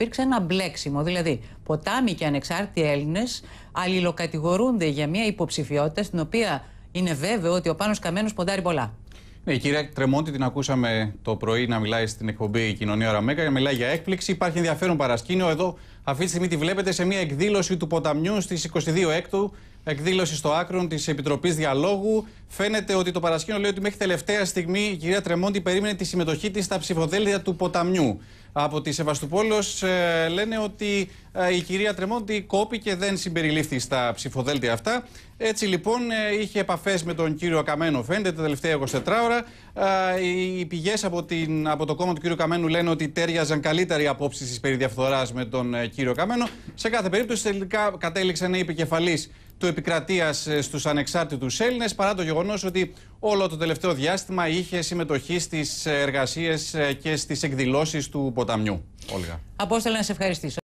Υπήρξε ένα μπλέξιμο, δηλαδή ποτάμι και ανεξάρτητοι Έλληνες αλληλοκατηγορούνται για μια υποψηφιότητα στην οποία είναι βέβαιο ότι ο Πάνος Καμένος ποντάρει πολλά. Ναι, η κυρία Τρεμόντι την ακούσαμε το πρωί να μιλάει στην εκπομπή Κοινωνία Ραμέκα, μιλάει για έκπληξη. Υπάρχει ενδιαφέρον παρασκήνιο. Εδώ αυτή τη στιγμή τη βλέπετε σε μια εκδήλωση του ποταμιού στις 22 Έκτου, εκδήλωση στο άκρο της Επιτροπής Διαλόγου. Φαίνεται ότι το παρασκήνιο λέει ότι μέχρι τελευταία στιγμή η κυρία Τρεμόντι περίμενε τη συμμετοχή της στα ψηφοδέλτια του ποταμιού. Από τη Σεβαστούπολος ε, λένε ότι ε, η κυρία Τρεμόντι κόπηκε, δεν συμπεριλήφθη στα ψηφοδέλτια αυτά. Έτσι λοιπόν ε, είχε επαφές με τον κύριο Καμένο, φαίνεται, τα τελευταία 24 ώρα. Ε, οι, οι πηγές από, από το κόμμα του κύριου Καμένου λένε ότι τέριαζαν καλύτερη απόψη τη περί με τον ε, κύριο Καμένο. Σε κάθε περίπτωση τελικά κατέληξαν οι επικεφαλείς του επικρατείας στους ανεξάρτητους Έλληνες παρά το γεγονός ότι όλο το τελευταίο διάστημα είχε συμμετοχή στις εργασίες ε, και στις εκδηλώσεις του ποταμιού. Όλγα. Απόστολα να σε ευχαριστήσω.